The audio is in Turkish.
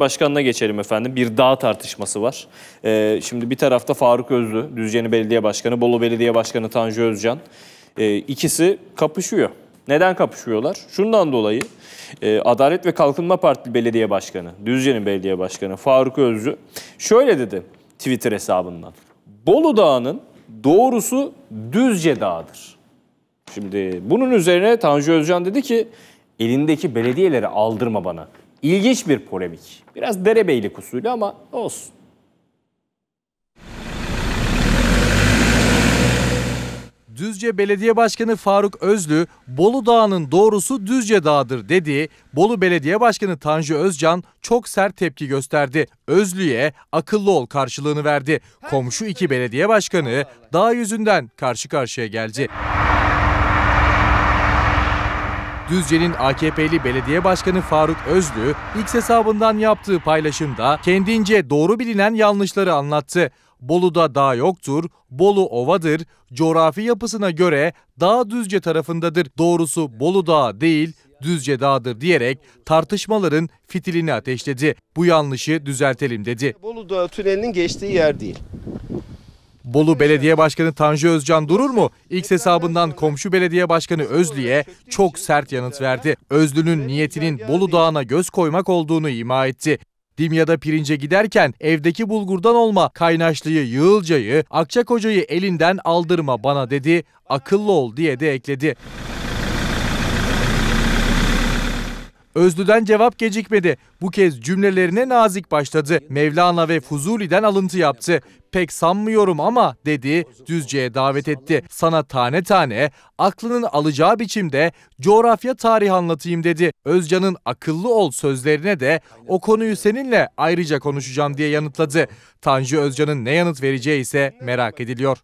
Başkanı'na geçelim efendim. Bir dağ tartışması var. Ee, şimdi bir tarafta Faruk Özlü, Düzceni Belediye Başkanı, Bolu Belediye Başkanı Tanju Özcan. Ee, ikisi kapışıyor. Neden kapışıyorlar? Şundan dolayı e, Adalet ve Kalkınma Partili Belediye Başkanı, Düzce'nin Belediye Başkanı Faruk Özlü şöyle dedi Twitter hesabından. Bolu Dağı'nın doğrusu Düzce Dağı'dır. Şimdi bunun üzerine Tanju Özcan dedi ki elindeki belediyeleri aldırma bana. İlginç bir polemik. Biraz derebeylik usulü ama olsun. Düzce Belediye Başkanı Faruk Özlü, Bolu Dağı'nın doğrusu Düzce Dağı'dır dediği Bolu Belediye Başkanı Tanju Özcan çok sert tepki gösterdi. Özlü'ye akıllı ol karşılığını verdi. Komşu iki belediye başkanı dağ yüzünden karşı karşıya geldi. Düzce'nin AKP'li belediye başkanı Faruk Özlü X hesabından yaptığı paylaşımda kendince doğru bilinen yanlışları anlattı. Bolu'da dağ yoktur, Bolu ovadır, coğrafi yapısına göre dağ Düzce tarafındadır. Doğrusu Bolu Dağı değil, Düzce Dağı'dır diyerek tartışmaların fitilini ateşledi. Bu yanlışı düzeltelim dedi. Bolu Dağı tünelinin geçtiği yer değil. Bolu Belediye Başkanı Tanju Özcan durur mu? X hesabından komşu belediye başkanı Özlü'ye çok şey sert yanıt verdi. Özlü'nün niyetinin Bolu Dağı'na göz koymak olduğunu ima etti. Dimya'da pirince giderken evdeki bulgurdan olma kaynaşlıyı Yığılca'yı, Akçakoca'yı elinden aldırma bana dedi, akıllı ol diye de ekledi. Özlü'den cevap gecikmedi. Bu kez cümlelerine nazik başladı. Mevlana ve Fuzuli'den alıntı yaptı. Pek sanmıyorum ama dedi, Düzce'ye davet etti. Sana tane tane, aklının alacağı biçimde coğrafya tarih anlatayım dedi. Özcan'ın akıllı ol sözlerine de o konuyu seninle ayrıca konuşacağım diye yanıtladı. Tanju Özcan'ın ne yanıt vereceği ise merak ediliyor.